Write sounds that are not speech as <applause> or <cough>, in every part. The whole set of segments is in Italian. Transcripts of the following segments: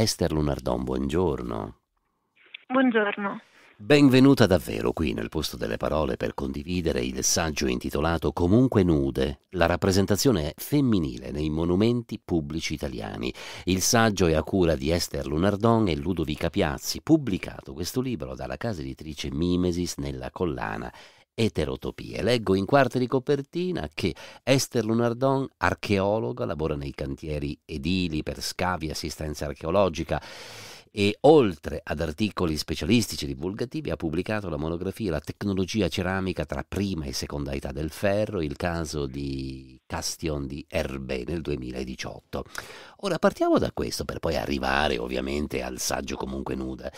Esther Lunardon, buongiorno. Buongiorno. Benvenuta davvero qui nel posto delle parole per condividere il saggio intitolato Comunque nude, la rappresentazione femminile nei monumenti pubblici italiani. Il saggio è a cura di Esther Lunardon e Ludovica Piazzi, pubblicato questo libro dalla casa editrice Mimesis nella collana eterotopie. Leggo in quarta di copertina che Esther Lunardon, archeologa, lavora nei cantieri edili per scavi e assistenza archeologica e oltre ad articoli specialistici e divulgativi ha pubblicato la monografia La tecnologia ceramica tra prima e seconda età del ferro, il caso di Castion di Herbe nel 2018. Ora partiamo da questo per poi arrivare ovviamente al saggio comunque nuda,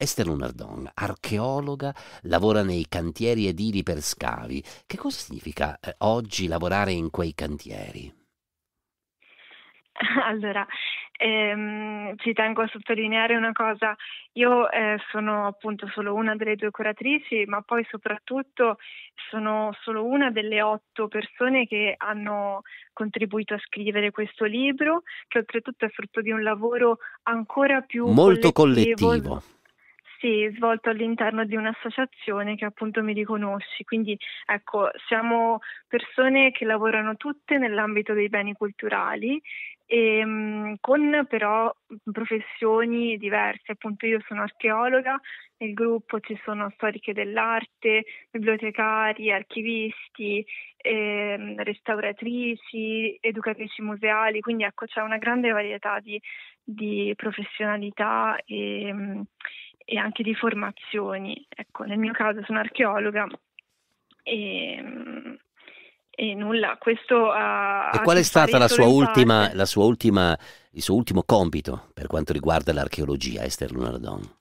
Esther Lunardon, archeologa, lavora nei cantieri edili per scavi. Che cosa significa eh, oggi lavorare in quei cantieri? <laughs> Allora, ehm, ci tengo a sottolineare una cosa, io eh, sono appunto solo una delle due curatrici, ma poi soprattutto sono solo una delle otto persone che hanno contribuito a scrivere questo libro, che oltretutto è frutto di un lavoro ancora più... Molto collettivo. collettivo sì, svolto all'interno di un'associazione che appunto mi riconosci, quindi ecco, siamo persone che lavorano tutte nell'ambito dei beni culturali e, ehm, con però professioni diverse, appunto io sono archeologa, nel gruppo ci sono storiche dell'arte, bibliotecari, archivisti, eh, restauratrici, educatrici museali, quindi ecco c'è una grande varietà di, di professionalità e, ehm, e anche di formazioni. Ecco, nel mio caso sono archeologa e, e nulla, questo ha... E qual è stata la sua, ultima, la sua, ultima, il suo ultimo compito per quanto riguarda l'archeologia, Esther Lunardon? Um,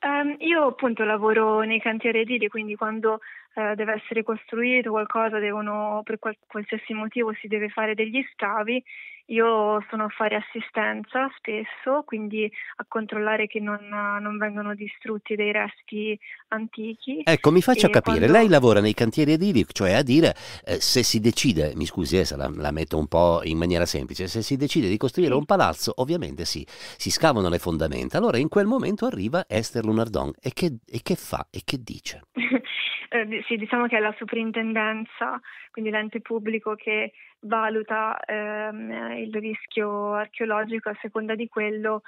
ehm, io appunto lavoro nei cantieri edili, quindi quando uh, deve essere costruito qualcosa, devono, per qual- qualsiasi motivo si deve fare degli scavi io sono a fare assistenza spesso, quindi a controllare che non, non vengano distrutti dei resti antichi. Ecco, mi faccia capire, quando... lei lavora nei cantieri edili, cioè a dire eh, se si decide, mi scusi, eh, la, la, metto un po' in maniera semplice, se si decide di costruire un palazzo, ovviamente sì, si scavano le fondamenta. Allora in quel momento arriva Esther Lunardon e che, e che fa e che dice? <laughs> eh, sì, diciamo che è la soprintendenza, quindi l'ente pubblico che valuta ehm, il rischio archeologico a seconda di quello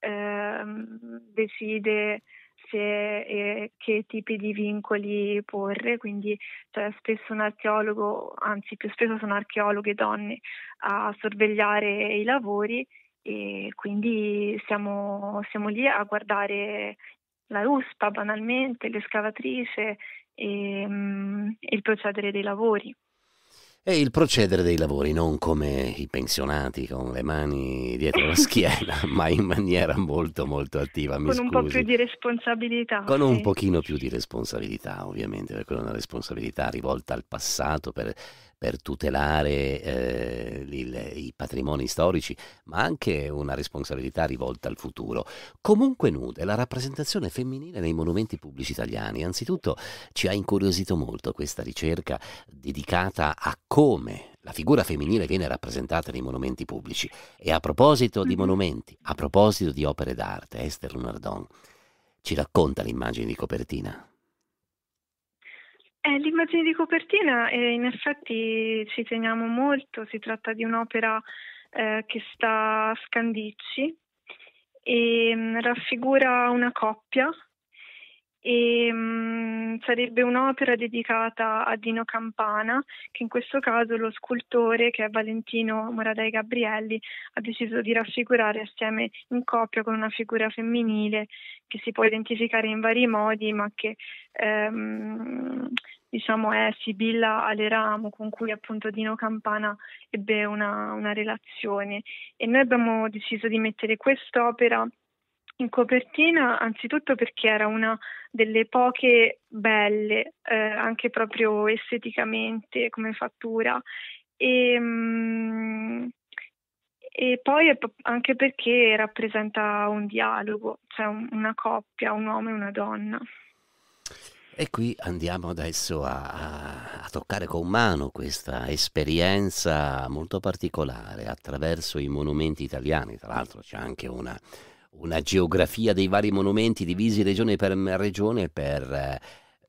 ehm, decide se, eh, che tipi di vincoli porre, quindi cioè, spesso un archeologo, anzi più spesso sono archeologhe donne a sorvegliare i lavori e quindi siamo, siamo lì a guardare la ruspa banalmente, l'escavatrice e mh, mm, il procedere dei lavori e il procedere dei lavori, non come i pensionati con le mani dietro la <laughs> schiena, ma in maniera molto molto attiva. con un po' più di responsabilità. Con sì. un pochino più di responsabilità, ovviamente, perché è una responsabilità rivolta al passato per per tutelare eh, il, i patrimoni storici, ma anche una responsabilità rivolta al futuro. Comunque nude, la rappresentazione femminile nei monumenti pubblici italiani. Anzitutto ci ha incuriosito molto questa ricerca dedicata a come la figura femminile viene rappresentata nei monumenti pubblici. E a proposito di mm-hmm. monumenti, a proposito di opere d'arte, Esther Nardon ci racconta l'immagine di copertina. Eh, l'immagine di copertina eh, in effetti ci teniamo molto, si tratta di un'opera eh, che sta a Scandicci e ehm, mh, raffigura una coppia e mh, mm, sarebbe un'opera dedicata a Dino Campana che in questo caso lo scultore che è Valentino Moradei Gabrielli ha deciso di raffigurare assieme in coppia con una figura femminile che si può identificare in vari modi ma che ehm, diciamo è Sibilla Aleramo con cui appunto Dino Campana ebbe una, una relazione e noi abbiamo deciso di mettere quest'opera in copertina anzitutto perché era una delle poche belle, eh, anche proprio esteticamente come fattura. E, ehm, e poi anche perché rappresenta un dialogo, cioè una coppia, un uomo e una donna. E qui andiamo adesso a, a, toccare con mano questa esperienza molto particolare attraverso i monumenti italiani, tra l'altro c'è anche una una geografia dei vari monumenti divisi regione per regione per eh,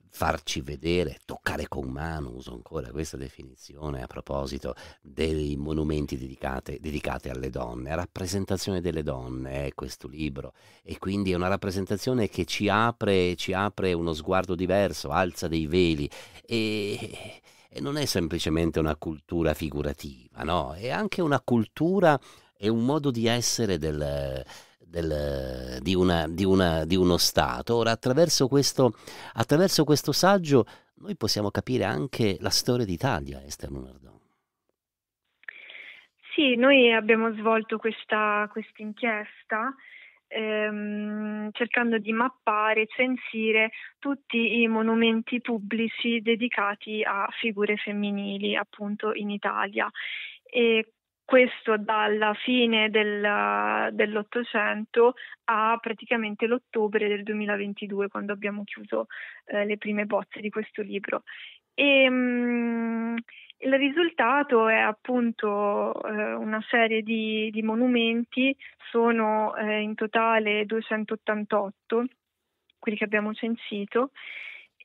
farci vedere, toccare con mano, uso ancora questa definizione a proposito dei monumenti dedicate, dedicati alle donne, rappresentazione delle donne è eh, questo libro e quindi è una rappresentazione che ci apre, ci apre uno sguardo diverso, alza dei veli e, e non è semplicemente una cultura figurativa, no? è anche una cultura, e un modo di essere del del, di, una, di, una, di, uno Stato. Ora, attraverso questo, attraverso questo, saggio noi possiamo capire anche la storia d'Italia, Esther Lunardon. Sì, noi abbiamo svolto questa inchiesta ehm, cercando di mappare, censire tutti i monumenti pubblici dedicati a figure femminili appunto in Italia. E questo dalla fine del, dell'Ottocento a praticamente l'ottobre del 2022, quando abbiamo chiuso eh, le prime bozze di questo libro. E, ehm, mh, il risultato è appunto eh, una serie di, di monumenti, sono eh, in totale 288, quelli che abbiamo censito,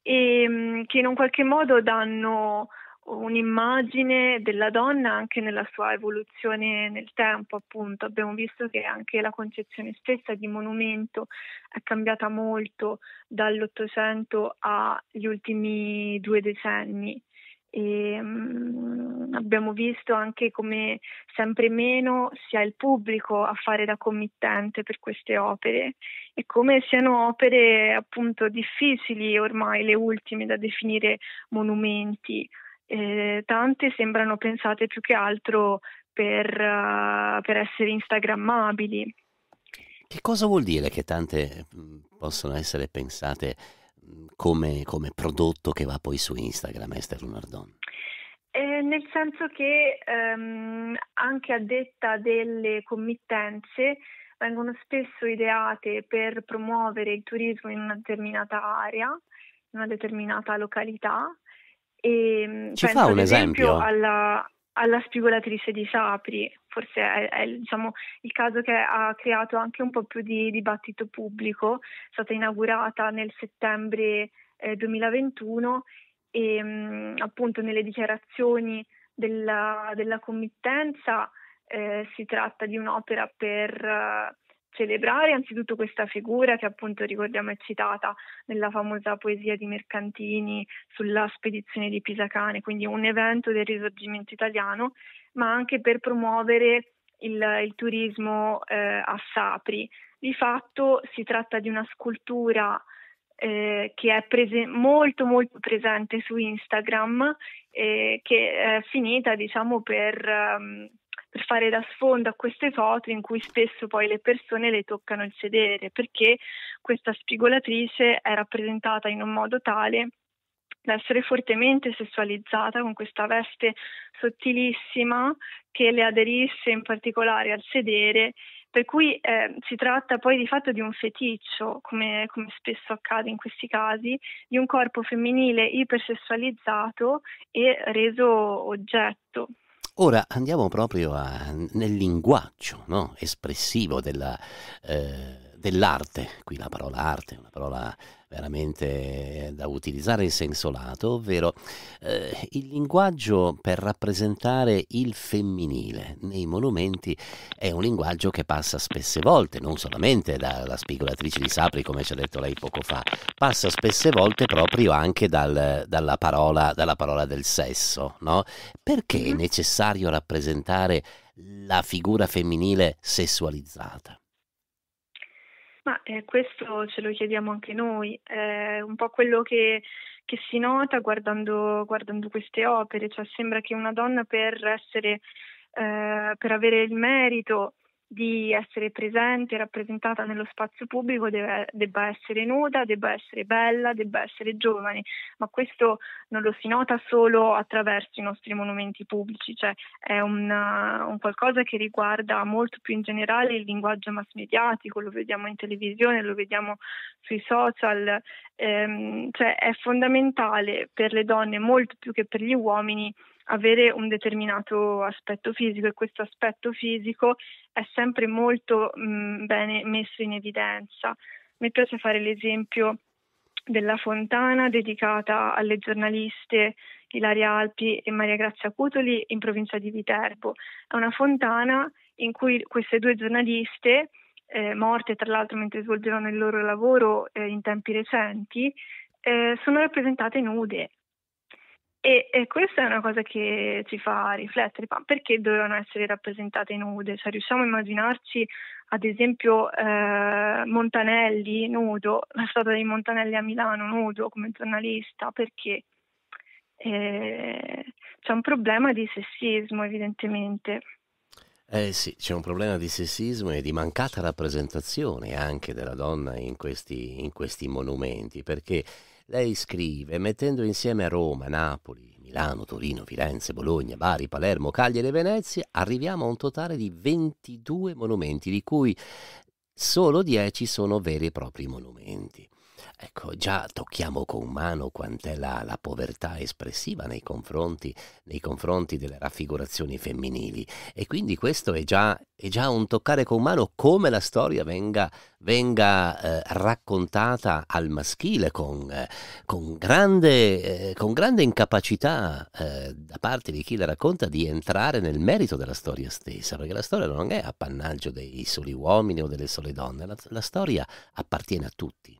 e, ehm, mh, che in un qualche modo danno un'immagine della donna anche nella sua evoluzione nel tempo, appunto. Abbiamo visto che anche la concezione stessa di monumento è cambiata molto dall'Ottocento agli ultimi due decenni. E, um, abbiamo visto anche come sempre meno sia il pubblico a fare da committente per queste opere e come siano opere appunto difficili ormai le ultime da definire monumenti eh, tante sembrano pensate più che altro per, uh, per essere instagrammabili. Che cosa vuol dire che tante mm, possono essere pensate mm, come, come prodotto che va poi su Instagram, Esther Lunardon? Eh, nel senso che ehm, anche a detta delle committenze vengono spesso ideate per promuovere il turismo in una determinata area, in una determinata località, e ehm, Ci penso, fa un esempio? Alla, alla, spigolatrice di Sapri, forse è, è diciamo, il caso che ha creato anche un po' più di dibattito pubblico, è stata inaugurata nel settembre eh, 2021 e mh, appunto nelle dichiarazioni della, della committenza eh, si tratta di un'opera per... Uh, celebrare anzitutto questa figura che appunto ricordiamo è citata nella famosa poesia di Mercantini sulla spedizione di Pisacane, quindi un evento del risorgimento italiano, ma anche per promuovere il, il turismo eh, a Sapri. Di fatto si tratta di una scultura eh, che è prese- molto molto presente su Instagram, eh, che è finita diciamo per... Um, per fare da sfondo a queste foto in cui spesso poi le persone le toccano il sedere perché questa spigolatrice è rappresentata in un modo tale da essere fortemente sessualizzata con questa veste sottilissima che le aderisce in particolare al sedere per cui eh, si tratta poi di fatto di un feticcio, come, come, spesso accade in questi casi, di un corpo femminile ipersessualizzato e reso oggetto. Ora andiamo proprio a, nel linguaggio no? espressivo della, eh, dell'arte, qui la parola arte è una parola veramente da utilizzare in senso lato, ovvero eh, il linguaggio per rappresentare il femminile nei monumenti è un linguaggio che passa spesse volte, non solamente dalla spigolatrice di Sapri come ci ha detto lei poco fa, passa spesse volte proprio anche dal, dalla, parola, dalla, parola, del sesso, no? Perché è mm-hmm. necessario rappresentare la figura femminile sessualizzata? Ma eh, questo ce lo chiediamo anche noi, è eh, un po' quello che, che si nota guardando, guardando, queste opere, cioè sembra che una donna per essere, eh, per avere il merito di essere presente, rappresentata nello spazio pubblico deve, debba essere nuda, debba essere bella, debba essere giovane, ma questo non lo si nota solo attraverso i nostri monumenti pubblici, cioè è una, un, qualcosa che riguarda molto più in generale il linguaggio mass mediatico, lo vediamo in televisione, lo vediamo sui social, ehm, cioè è fondamentale per le donne molto più che per gli uomini avere un determinato aspetto fisico e questo aspetto fisico è sempre molto mh, mm, bene messo in evidenza. Mi piace fare l'esempio della fontana dedicata alle giornaliste Ilaria Alpi e Maria Grazia Cutoli in provincia di Viterbo. È una fontana in cui queste due giornaliste, eh, morte tra l'altro mentre svolgevano il loro lavoro eh, in tempi recenti, eh, sono rappresentate nude e, e, questa è una cosa che ci fa riflettere, ma perché dovevano essere rappresentate nude? Cioè, riusciamo a immaginarci, ad esempio, eh, Montanelli nudo, la strada di Montanelli a Milano nudo come giornalista, perché eh, c'è un problema di sessismo evidentemente. Eh sì, c'è un problema di sessismo e di mancata rappresentazione anche della donna in questi, in questi monumenti, perché lei scrive mettendo insieme Roma, Napoli, Milano, Torino, Firenze, Bologna, Bari, Palermo, Cagliari e Venezia, arriviamo a un totale di 22 monumenti, di cui solo 10 sono veri e propri monumenti. Ecco, già tocchiamo con mano quant'è la, la povertà espressiva nei confronti, nei confronti, delle raffigurazioni femminili e quindi questo è già, è già un toccare con mano come la storia venga, venga eh, raccontata al maschile con, eh, con, grande, eh, con grande, incapacità eh, da parte di chi la racconta di entrare nel merito della storia stessa, perché la storia non è appannaggio dei soli uomini o delle sole donne, la, la storia appartiene a tutti.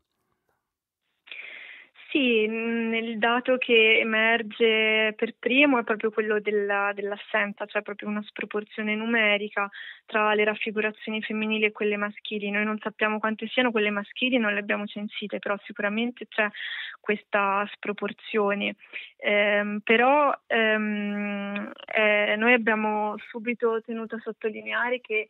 Sì, mm, il dato che emerge per primo è proprio quello della, dell'assenza, cioè proprio una sproporzione numerica tra le raffigurazioni femminili e quelle maschili. Noi non sappiamo quante siano quelle maschili, non le abbiamo censite, però sicuramente c'è questa sproporzione. Ehm, però ehm, eh, noi abbiamo subito tenuto a sottolineare che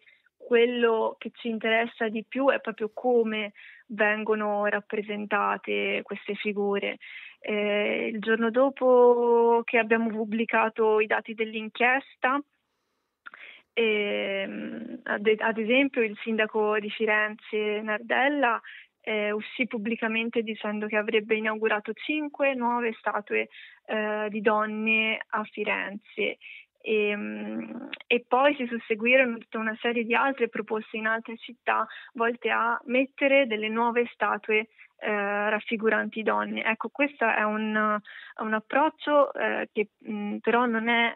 quello che ci interessa di più è proprio come vengono rappresentate queste figure. Eh, il giorno dopo che abbiamo pubblicato i dati dell'inchiesta, eh, ad, esempio il sindaco di Firenze Nardella eh, uscì pubblicamente dicendo che avrebbe inaugurato cinque nuove statue eh, di donne a Firenze e, ehm, e, poi si susseguirono tutta una serie di altre proposte in altre città volte a mettere delle nuove statue eh, raffiguranti donne. Ecco, questo è un, un approccio eh, che mh, mm, però non è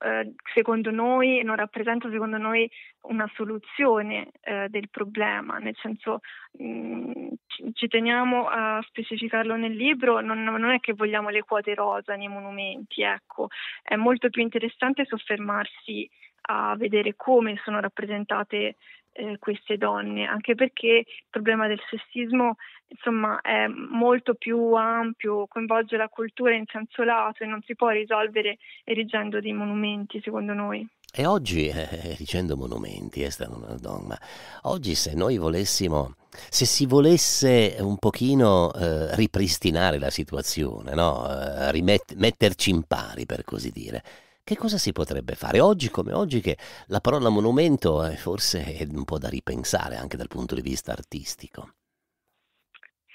eh, secondo noi non rappresenta secondo noi una soluzione eh, del problema, nel senso mh, mm, ci teniamo a specificarlo nel libro, non, non, è che vogliamo le quote rosa nei monumenti, ecco, è molto più interessante soffermarsi a vedere come sono rappresentate eh, queste donne, anche perché il problema del sessismo insomma, è molto più ampio, coinvolge la cultura in senso lato e non si può risolvere erigendo dei monumenti, secondo noi. E oggi, <laughs> eh, dicendo monumenti, è stato un dogma, oggi se noi volessimo, se si volesse un pochino eh, ripristinare la situazione, no? eh, rimet- metterci in pari per così dire, che cosa si potrebbe fare? Oggi come oggi che la parola monumento è forse è un po' da ripensare anche dal punto di vista artistico.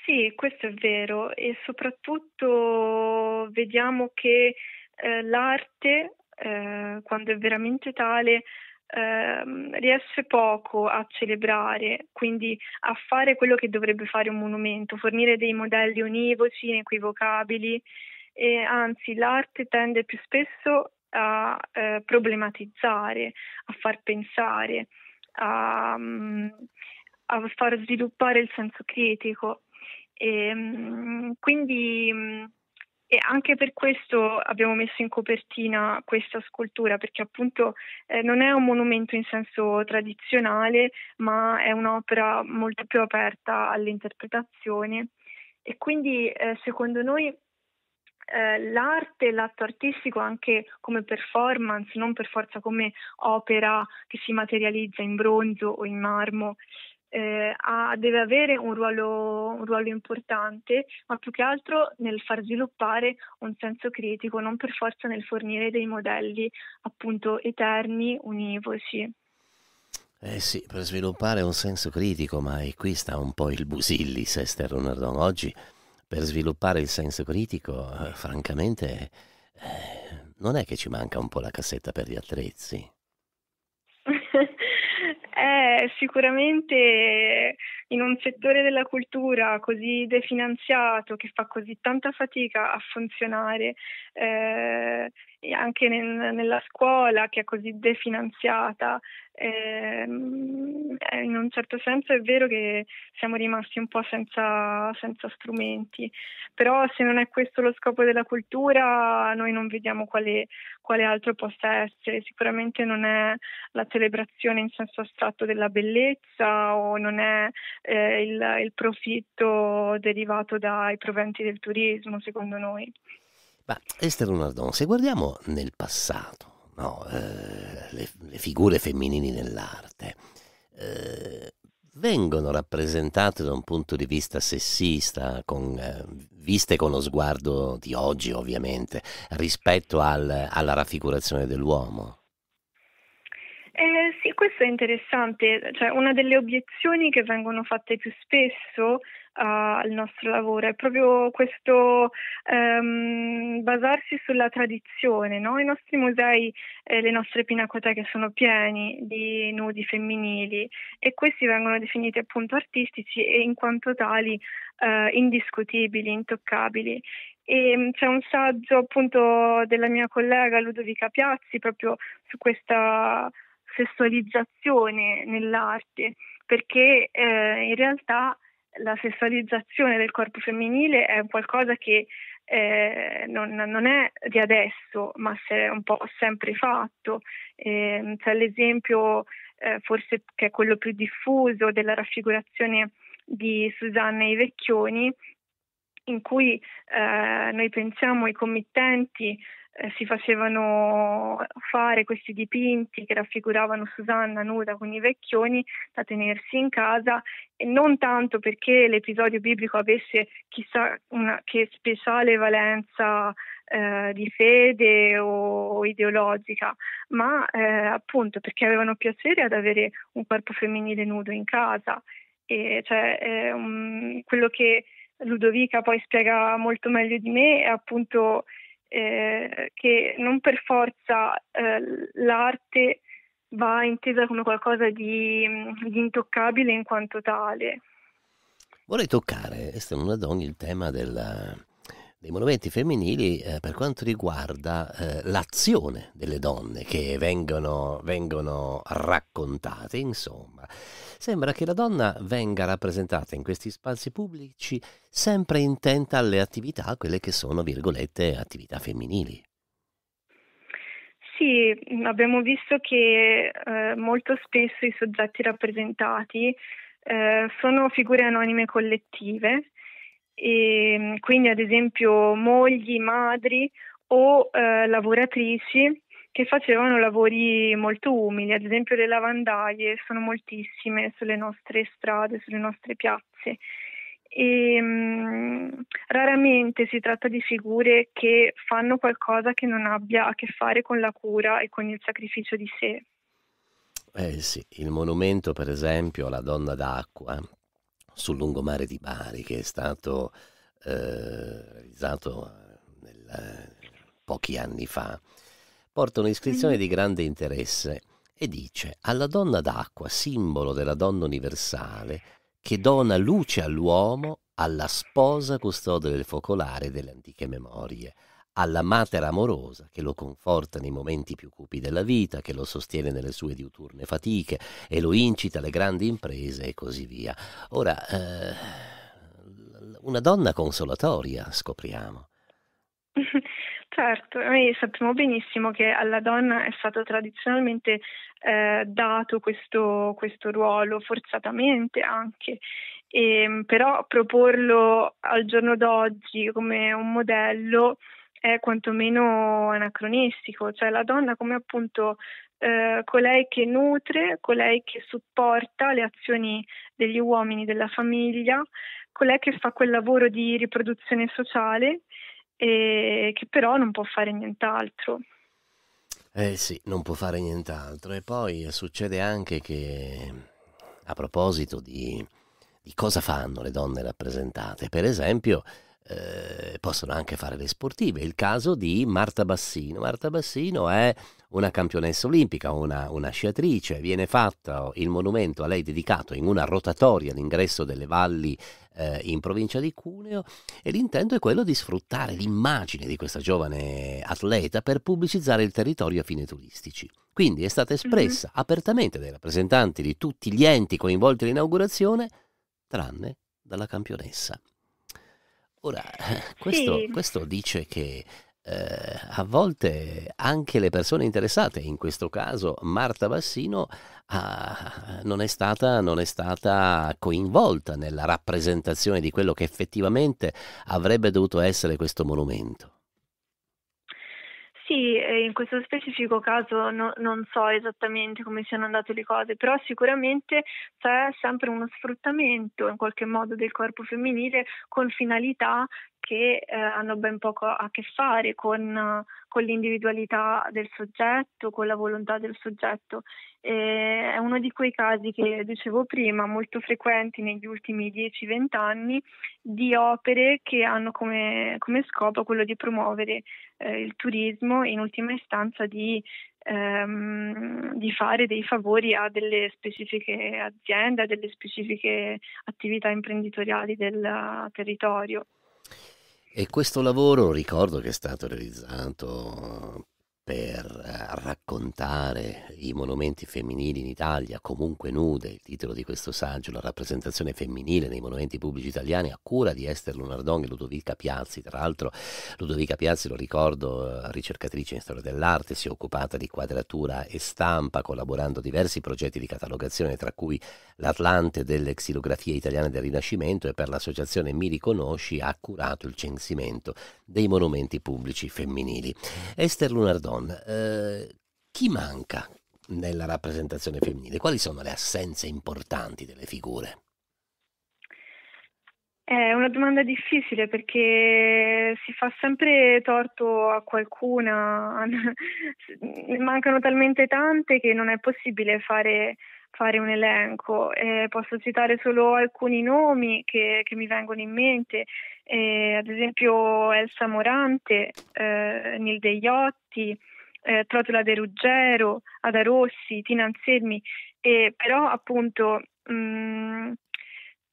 Sì, questo è vero e soprattutto vediamo che eh, l'arte, eh, quando è veramente tale, eh, riesce poco a celebrare, quindi a fare quello che dovrebbe fare un monumento, fornire dei modelli univoci, inequivocabili. E anzi, l'arte tende più spesso a eh, problematizzare, a far pensare, a, mm, a, far sviluppare il senso critico. E, ehm, quindi mm, e anche per questo abbiamo messo in copertina questa scultura, perché appunto eh, non è un monumento in senso tradizionale, ma è un'opera molto più aperta all'interpretazione. E quindi eh, secondo noi eh, l'arte, l'atto artistico anche come performance, non per forza come opera che si materializza in bronzo o in marmo. Eh, ha, deve avere un ruolo, un ruolo, importante, ma più che altro nel far sviluppare un senso critico, non per forza nel fornire dei modelli appunto eterni, univoci. Eh sì, per sviluppare un senso critico, ma qui sta un po' il busilli, Sester Ronardon. Oggi per sviluppare il senso critico, eh, francamente, eh, non è che ci manca un po' la cassetta per gli attrezzi. <laughs> Eh, sicuramente in un settore della cultura così definanziato che fa così tanta fatica a funzionare eh, anche nel, nella scuola che è così definanziata. Ehm, eh, in un certo senso è vero che siamo rimasti un po' senza, senza, strumenti, però se non è questo lo scopo della cultura noi non vediamo quale, quale altro possa essere. Sicuramente non è la celebrazione in senso astratto della bellezza o non è eh, il, il profitto derivato dai proventi del turismo, secondo noi. Ma Esther Nardon, se guardiamo nel passato, no, eh, le, le, figure femminili nell'arte, eh, vengono rappresentate da un punto di vista sessista, con, eh, viste con lo sguardo di oggi ovviamente, rispetto al, alla raffigurazione dell'uomo? Eh, sì, questo è interessante. Cioè, una delle obiezioni che vengono fatte più spesso al nostro lavoro, è proprio questo ehm, basarsi sulla tradizione. No? I nostri musei e le nostre pinacoteche sono pieni di nudi femminili e questi vengono definiti appunto artistici e in quanto tali eh, indiscutibili, intoccabili. E mm, c'è un saggio appunto della mia collega Ludovica Piazzi proprio su questa sessualizzazione nell'arte, perché eh, in realtà la sessualizzazione del corpo femminile è qualcosa che eh, non, non, è di adesso, ma si è un po' sempre fatto. Eh, c'è l'esempio, eh, forse che è quello più diffuso, della raffigurazione di Susanna e i Vecchioni, in cui eh, noi pensiamo ai committenti eh, si facevano fare questi dipinti che raffiguravano Susanna nuda con i vecchioni da tenersi in casa e non tanto perché l'episodio biblico avesse chissà una, che speciale valenza eh, di fede o, o ideologica, ma eh, appunto perché avevano piacere ad avere un corpo femminile nudo in casa. E cioè, eh, um, quello che Ludovica poi spiega molto meglio di me è appunto eh, che non per forza eh, l'arte va intesa come qualcosa di, mm, di, intoccabile in quanto tale. Vorrei toccare, Esther Donadoni, il tema della, dei monumenti femminili eh, per quanto riguarda eh, l'azione delle donne che vengono, vengono raccontate, insomma sembra che la donna venga rappresentata in questi spazi pubblici sempre intenta alle attività, quelle che sono, virgolette, attività femminili. Sì, mm, abbiamo visto che eh, molto spesso i soggetti rappresentati eh, sono figure anonime collettive, e, mm, quindi ad esempio mogli, madri o eh, lavoratrici che facevano lavori molto umili, ad esempio le lavandaie sono moltissime sulle nostre strade, sulle nostre piazze. E, ehm, mh, raramente si tratta di figure che fanno qualcosa che non abbia a che fare con la cura e con il sacrificio di sé. Eh sì, il monumento per esempio alla donna d'acqua sul lungomare di Bari che è stato eh, realizzato nel, pochi anni fa porta un'iscrizione mm-hmm. di grande interesse e dice alla donna d'acqua, simbolo della donna universale, che dona luce all'uomo, alla sposa custode del focolare delle antiche memorie, alla matera amorosa che lo conforta nei momenti più cupi della vita, che lo sostiene nelle sue diuturne fatiche e lo incita alle grandi imprese e così via. Ora, eh, una donna consolatoria, scopriamo. <laughs> Certo, noi sappiamo benissimo che alla donna è stato tradizionalmente eh, dato questo, questo, ruolo, forzatamente anche, e, ehm, però proporlo al giorno d'oggi come un modello è quantomeno anacronistico, cioè la donna come appunto eh, colei che nutre, colei che supporta le azioni degli uomini, della famiglia, colei che fa quel lavoro di riproduzione sociale e che però non può fare nient'altro. Eh sì, non può fare nient'altro. E poi succede anche che, a proposito di, di cosa fanno le donne rappresentate, per esempio, eh, possono anche fare le sportive. Il caso di Marta Bassino. Marta Bassino è una campionessa olimpica, una, una sciatrice. Viene fatto il monumento a lei dedicato in una rotatoria all'ingresso delle valli eh, in provincia di Cuneo e l'intento è quello di sfruttare l'immagine di questa giovane atleta per pubblicizzare il territorio a fini turistici. Quindi è stata mm-hmm. espressa mm-hmm. apertamente dai rappresentanti di tutti gli enti coinvolti all'inaugurazione, tranne dalla campionessa. Ora, eh, questo, sì. questo dice che eh, a volte anche le persone interessate, in questo caso Marta Bassino, ah, non, è stata, non, è stata, coinvolta nella rappresentazione di quello che effettivamente avrebbe dovuto essere questo monumento. Sì, in questo specifico caso no, non so esattamente come siano andate le cose, però sicuramente c'è sempre uno sfruttamento in qualche modo del corpo femminile con finalità che eh, hanno ben poco a che fare con, con, l'individualità del soggetto, con la volontà del soggetto. E è uno di quei casi che dicevo prima, molto frequenti negli ultimi 10-20 anni, di opere che hanno come, come scopo quello di promuovere eh, il turismo e in ultima istanza di, ehm, di, fare dei favori a delle specifiche aziende, a delle specifiche attività imprenditoriali del territorio. E questo lavoro ricordo che è stato realizzato per eh, raccontare i monumenti femminili in Italia, comunque nude, il titolo di questo saggio, la rappresentazione femminile nei monumenti pubblici italiani a cura di Esther Lunardon e Ludovica Piazzi. Tra l'altro Ludovica Piazzi, lo ricordo, eh, ricercatrice in storia dell'arte, si è occupata di quadratura e stampa, collaborando a diversi progetti di catalogazione, tra cui l'Atlante delle xilografie italiane del Rinascimento e per l'associazione Mi Riconosci ha curato il censimento dei monumenti pubblici femminili. Esther Lunardon Ron, eh, chi manca nella rappresentazione femminile? Quali sono le assenze importanti delle figure? È una domanda difficile perché si fa sempre torto a qualcuna, ne <laughs> mancano talmente tante che non è possibile fare fare un elenco, eh, posso citare solo alcuni nomi che, che mi vengono in mente, eh, ad esempio Elsa Morante, eh, Nil Degliotti, eh, Trotula De Ruggero, Ada Rossi, Tina Anselmi, però appunto mh, mm,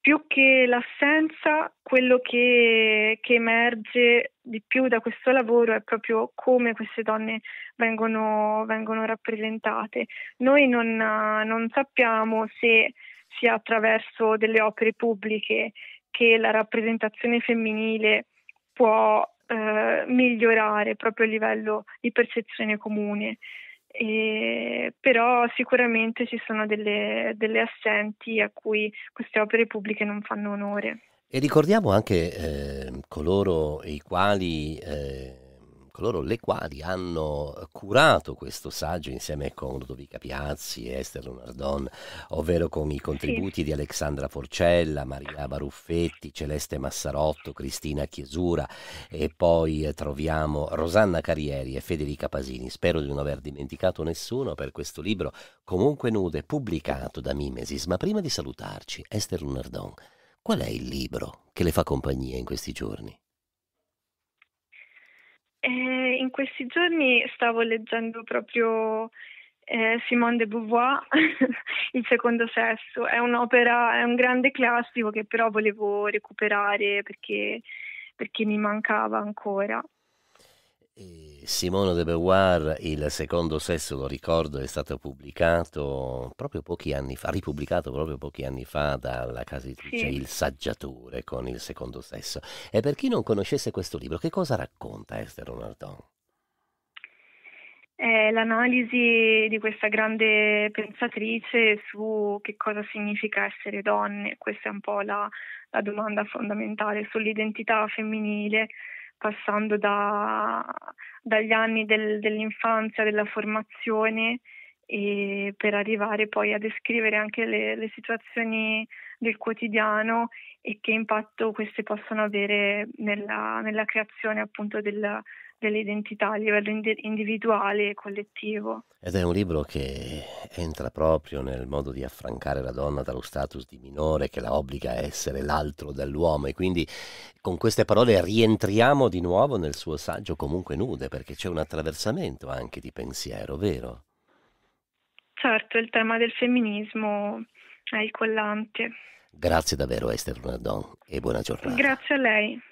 più che l'assenza, quello che, che, emerge di più da questo lavoro è proprio come queste donne vengono, vengono rappresentate. Noi non, non, sappiamo se sia attraverso delle opere pubbliche che la rappresentazione femminile può eh, migliorare proprio a livello di percezione comune. E, eh, però sicuramente ci sono delle, delle, assenti a cui queste opere pubbliche non fanno onore. E ricordiamo anche eh, coloro i quali eh, coloro le quali hanno curato questo saggio insieme con Ludovica Piazzi e Esther Lunardon, ovvero con i contributi di Alexandra Forcella, Maria Baruffetti, Celeste Massarotto, Cristina Chiesura e poi troviamo Rosanna Carrieri e Federica Pasini. Spero di non aver dimenticato nessuno per questo libro comunque nude pubblicato da Mimesis. Ma prima di salutarci, Esther Lunardon, qual è il libro che le fa compagnia in questi giorni? Eh, in questi giorni stavo leggendo proprio eh, Simone de Beauvoir, <laughs> Il secondo sesso. È un'opera, è un grande classico che però volevo recuperare perché, perché mi mancava ancora. Simone de Beauvoir, il secondo sesso, lo ricordo, è stato pubblicato proprio pochi anni fa, ripubblicato proprio pochi anni fa dalla casa editrice sì. Il Saggiatore con il secondo sesso. E per chi non conoscesse questo libro, che cosa racconta Esther Ronaldon? È l'analisi di questa grande pensatrice su che cosa significa essere donne, questa è un po' la, la domanda fondamentale sull'identità femminile passando da, dagli anni del, dell'infanzia, della formazione e per arrivare poi a descrivere anche le, le, situazioni del quotidiano e che impatto queste possono avere nella, nella creazione appunto del, dell'identità a livello individuale e collettivo. Ed è un libro che entra proprio nel modo di affrancare la donna dallo status di minore che la obbliga a essere l'altro dell'uomo e quindi con queste parole rientriamo di nuovo nel suo saggio comunque nude perché c'è un attraversamento anche di pensiero, vero? Certo, il tema del femminismo è il collante. Grazie davvero Esther Donadon e buona giornata. Grazie a lei.